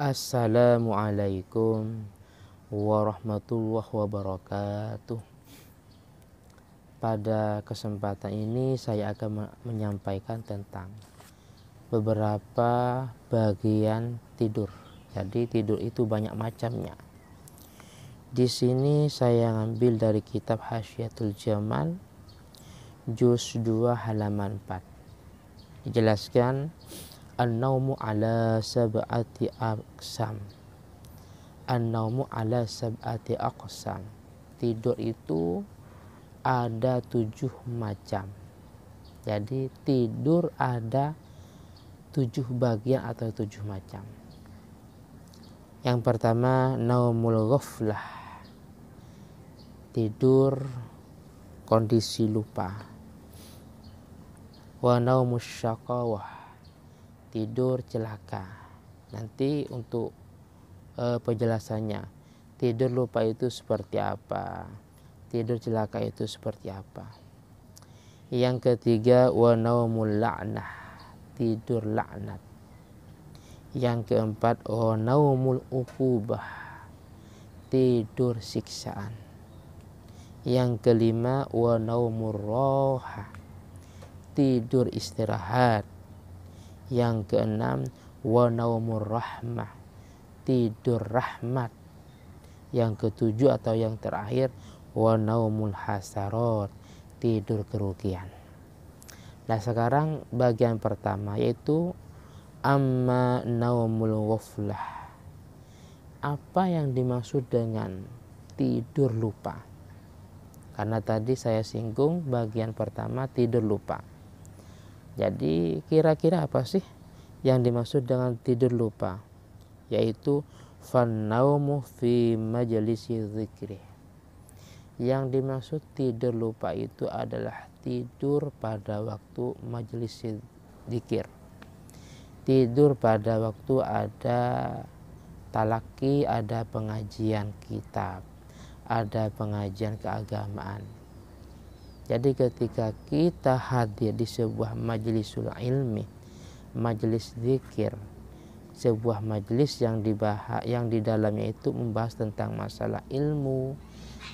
Assalamualaikum warahmatullahi wabarakatuh. Pada kesempatan ini saya akan menyampaikan tentang beberapa bagian tidur. Jadi tidur itu banyak macamnya. Di sini saya ambil dari kitab Hasyiatul Jamal juz 2 halaman 4. Dijelaskan An-naumu ala sab'ati aqsam. An-naumu ala sab'ati aqsam. Tidur itu ada tujuh macam. Jadi tidur ada tujuh bagian atau tujuh macam. Yang pertama naumul ghaflah. Tidur kondisi lupa. Wa naumus syaqawah tidur celaka. Nanti untuk eh, penjelasannya, tidur lupa itu seperti apa? Tidur celaka itu seperti apa? Yang ketiga wa naumul la'nah, tidur laknat. Yang keempat wa naumul ukubah, tidur siksaan. Yang kelima wa roha, tidur istirahat yang keenam wa naumur rahmah tidur rahmat yang ketujuh atau yang terakhir wa naumul hasarat tidur kerugian nah sekarang bagian pertama yaitu amma naumul waflah apa yang dimaksud dengan tidur lupa karena tadi saya singgung bagian pertama tidur lupa jadi kira-kira apa sih yang dimaksud dengan tidur lupa? Yaitu fannaumu fi majalisi zikri. Yang dimaksud tidur lupa itu adalah tidur pada waktu majelis zikir. Tidur pada waktu ada talaki, ada pengajian kitab, ada pengajian keagamaan jadi ketika kita hadir di sebuah majelisul ilmi, majelis zikir, sebuah majelis yang dibahas yang di dalamnya itu membahas tentang masalah ilmu,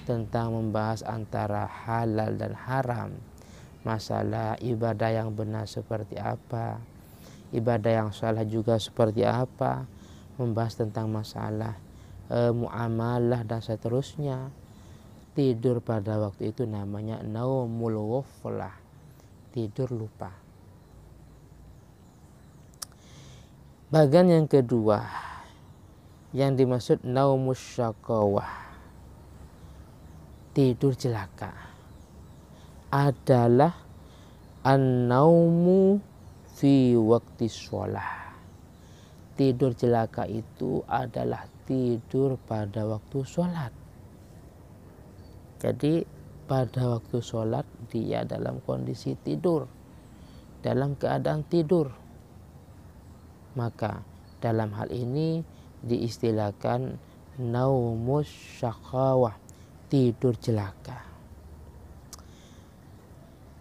tentang membahas antara halal dan haram, masalah ibadah yang benar seperti apa, ibadah yang salah juga seperti apa, membahas tentang masalah e, muamalah dan seterusnya Tidur pada waktu itu namanya naumul ghaflah. Tidur lupa. Bagian yang kedua yang dimaksud naumus syakawah. Tidur celaka adalah an-naumu fi waktu sholat. Tidur celaka itu adalah tidur pada waktu sholat. Jadi pada waktu sholat dia dalam kondisi tidur, dalam keadaan tidur. Maka dalam hal ini diistilahkan naumus syakawah, tidur jelaka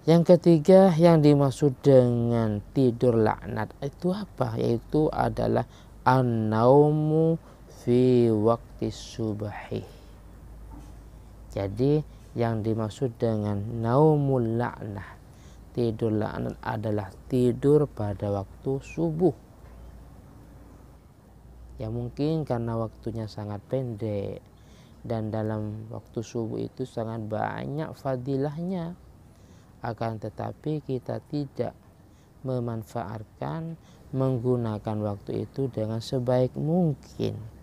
Yang ketiga yang dimaksud dengan tidur laknat itu apa? Yaitu adalah an-naumu fi waktu subahi jadi yang dimaksud dengan naumul la'nah tidur laknat adalah tidur pada waktu subuh. Ya mungkin karena waktunya sangat pendek dan dalam waktu subuh itu sangat banyak fadilahnya. Akan tetapi kita tidak memanfaatkan menggunakan waktu itu dengan sebaik mungkin.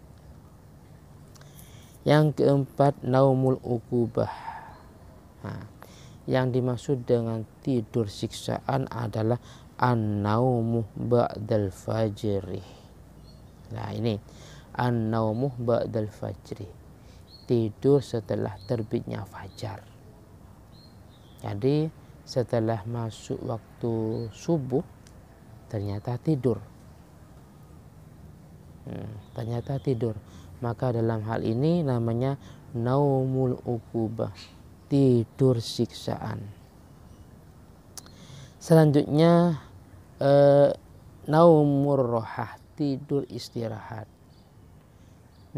Yang keempat, naumul ukubah. Nah, yang dimaksud dengan tidur siksaan adalah an-naumu ba'dal fajri. Nah, ini an-naumu ba'dal fajri. Tidur setelah terbitnya fajar. Jadi, setelah masuk waktu subuh ternyata tidur. Hmm, ternyata tidur maka dalam hal ini namanya naumul ukubah tidur siksaan selanjutnya eh, naumur rohah tidur istirahat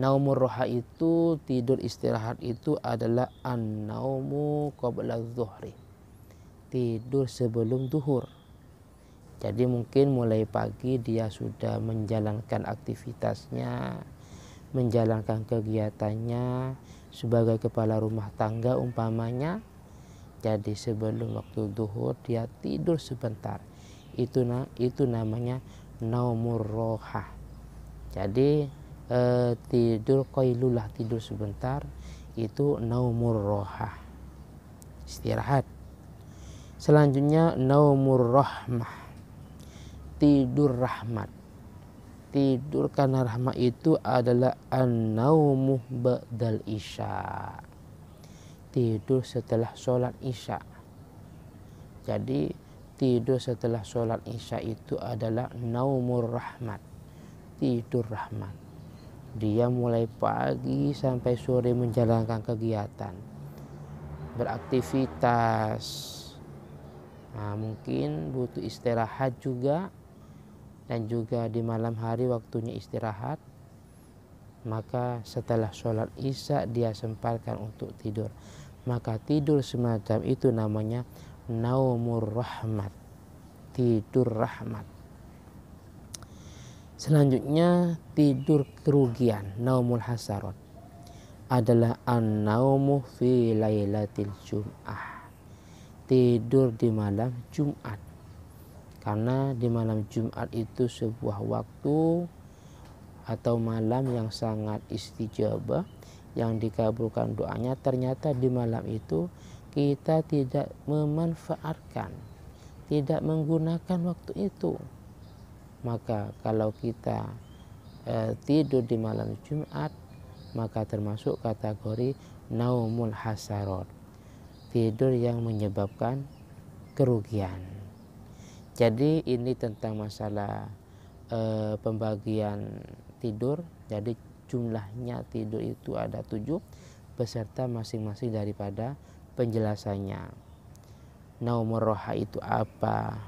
naumur rohah itu tidur istirahat itu adalah an naumu qabla zuhri tidur sebelum duhur jadi mungkin mulai pagi dia sudah menjalankan aktivitasnya menjalankan kegiatannya sebagai kepala rumah tangga umpamanya jadi sebelum waktu duhur dia tidur sebentar itu itu namanya naumur roha jadi e, tidur koilulah tidur sebentar itu naumur roha istirahat selanjutnya naumur rahmah tidur rahmat tidur karena rahma itu adalah an-naumuh ba'dal isya. Tidur setelah sholat isya. Jadi tidur setelah sholat isya itu adalah naumur rahmat. Tidur rahmat. Dia mulai pagi sampai sore menjalankan kegiatan. Beraktivitas. Nah, mungkin butuh istirahat juga dan juga di malam hari waktunya istirahat maka setelah sholat isya dia sempatkan untuk tidur maka tidur semacam itu namanya naumur rahmat tidur rahmat selanjutnya tidur kerugian naumul hasaron adalah an-naumu fi lailatil jum'ah tidur di malam Jumat karena di malam Jumat itu sebuah waktu atau malam yang sangat istijabah yang dikabulkan doanya ternyata di malam itu kita tidak memanfaatkan tidak menggunakan waktu itu maka kalau kita e, tidur di malam Jumat maka termasuk kategori naumul hasarot tidur yang menyebabkan kerugian jadi ini tentang masalah e, pembagian tidur. Jadi jumlahnya tidur itu ada tujuh beserta masing-masing daripada penjelasannya. Naumur roha itu apa?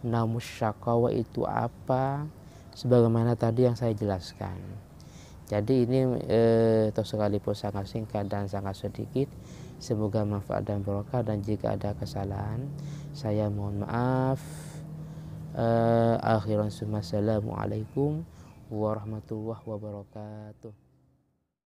Naumus syakawa itu apa? Sebagaimana tadi yang saya jelaskan. Jadi ini eh, sekalipun sangat singkat dan sangat sedikit, semoga manfaat dan berkah dan jika ada kesalahan, saya mohon maaf. Eh, akhirun assalamualaikum warahmatullahi wabarakatuh.